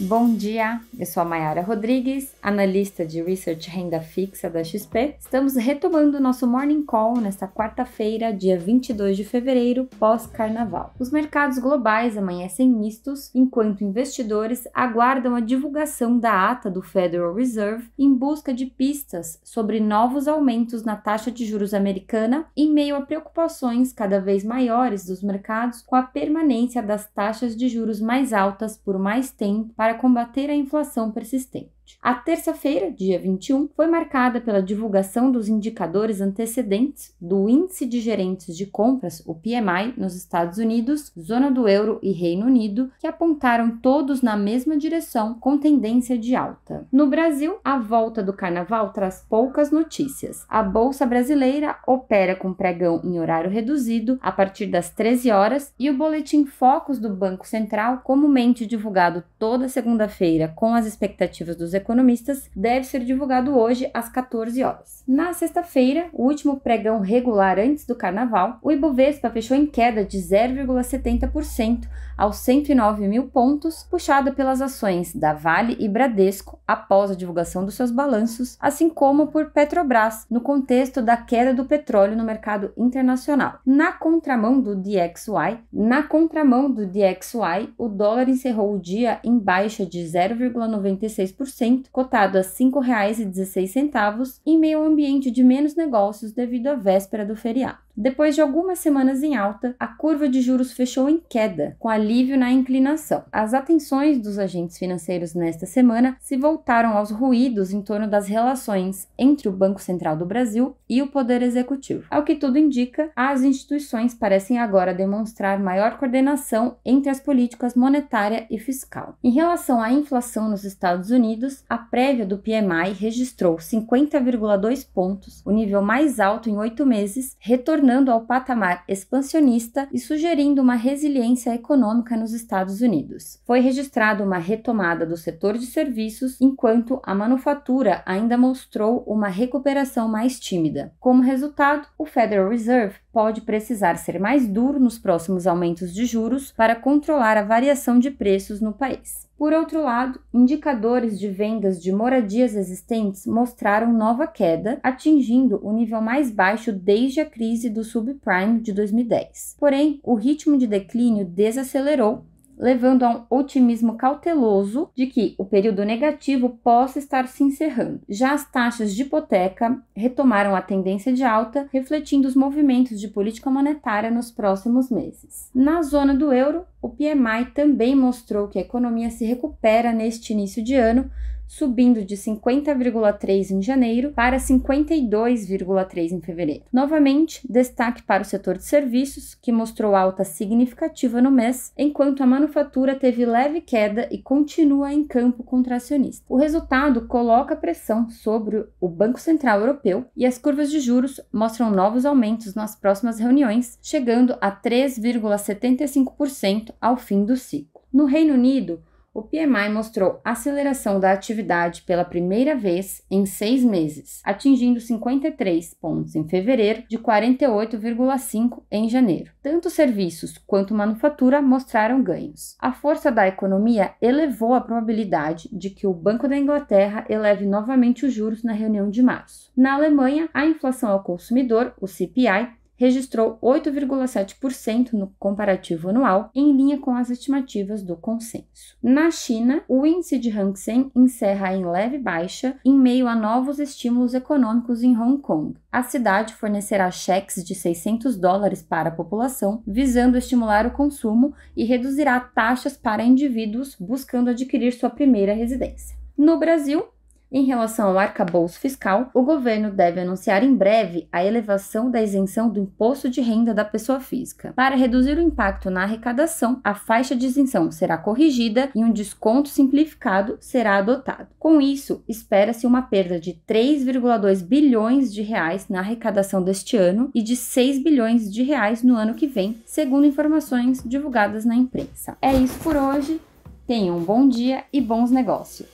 Bom dia, eu sou a Mayara Rodrigues, analista de Research Renda Fixa da XP. Estamos retomando nosso Morning Call nesta quarta-feira, dia 22 de fevereiro, pós-carnaval. Os mercados globais amanhecem mistos, enquanto investidores aguardam a divulgação da ata do Federal Reserve em busca de pistas sobre novos aumentos na taxa de juros americana, em meio a preocupações cada vez maiores dos mercados com a permanência das taxas de juros mais altas por mais tempo para para combater a inflação persistente. A terça-feira, dia 21, foi marcada pela divulgação dos indicadores antecedentes do Índice de Gerentes de Compras, o PMI, nos Estados Unidos, Zona do Euro e Reino Unido, que apontaram todos na mesma direção, com tendência de alta. No Brasil, a volta do carnaval traz poucas notícias. A Bolsa Brasileira opera com pregão em horário reduzido a partir das 13 horas e o boletim Focos do Banco Central, comumente divulgado toda segunda-feira com as expectativas dos economistas, deve ser divulgado hoje às 14 horas. Na sexta-feira, o último pregão regular antes do carnaval, o Ibovespa fechou em queda de 0,70% aos 109 mil pontos, puxado pelas ações da Vale e Bradesco após a divulgação dos seus balanços, assim como por Petrobras, no contexto da queda do petróleo no mercado internacional. Na contramão do DXY, na contramão do DXY, o dólar encerrou o dia em baixa de 0,96% cotado a R$ 5,16, em meio ao ambiente de menos negócios devido à véspera do feriado. Depois de algumas semanas em alta, a curva de juros fechou em queda, com alívio na inclinação. As atenções dos agentes financeiros nesta semana se voltaram aos ruídos em torno das relações entre o Banco Central do Brasil e o Poder Executivo. Ao que tudo indica, as instituições parecem agora demonstrar maior coordenação entre as políticas monetária e fiscal. Em relação à inflação nos Estados Unidos, a prévia do PMI registrou 50,2 pontos, o nível mais alto em oito meses, retornando retornando ao patamar expansionista e sugerindo uma resiliência econômica nos Estados Unidos. Foi registrada uma retomada do setor de serviços, enquanto a manufatura ainda mostrou uma recuperação mais tímida. Como resultado, o Federal Reserve pode precisar ser mais duro nos próximos aumentos de juros para controlar a variação de preços no país. Por outro lado, indicadores de vendas de moradias existentes mostraram nova queda, atingindo o nível mais baixo desde a crise do subprime de 2010. Porém, o ritmo de declínio desacelerou levando a um otimismo cauteloso de que o período negativo possa estar se encerrando. Já as taxas de hipoteca retomaram a tendência de alta, refletindo os movimentos de política monetária nos próximos meses. Na zona do euro, o PMI também mostrou que a economia se recupera neste início de ano, subindo de 50,3 em janeiro para 52,3 em fevereiro. Novamente, destaque para o setor de serviços, que mostrou alta significativa no mês, enquanto a manufatura teve leve queda e continua em campo contracionista. O resultado coloca pressão sobre o Banco Central Europeu e as curvas de juros mostram novos aumentos nas próximas reuniões, chegando a 3,75% ao fim do ciclo. No Reino Unido, o PMI mostrou aceleração da atividade pela primeira vez em seis meses, atingindo 53 pontos em fevereiro de 48,5 em janeiro. Tanto serviços quanto manufatura mostraram ganhos. A força da economia elevou a probabilidade de que o Banco da Inglaterra eleve novamente os juros na reunião de março. Na Alemanha, a inflação ao consumidor, o CPI, registrou 8,7% no comparativo anual, em linha com as estimativas do consenso. Na China, o índice de Hang Seng encerra em leve baixa em meio a novos estímulos econômicos em Hong Kong. A cidade fornecerá cheques de 600 dólares para a população, visando estimular o consumo e reduzirá taxas para indivíduos buscando adquirir sua primeira residência. No Brasil, em relação ao arcabouço fiscal, o governo deve anunciar em breve a elevação da isenção do imposto de renda da pessoa física. Para reduzir o impacto na arrecadação, a faixa de isenção será corrigida e um desconto simplificado será adotado. Com isso, espera-se uma perda de 3,2 bilhões de reais na arrecadação deste ano e de 6 bilhões de reais no ano que vem, segundo informações divulgadas na imprensa. É isso por hoje. Tenham um bom dia e bons negócios.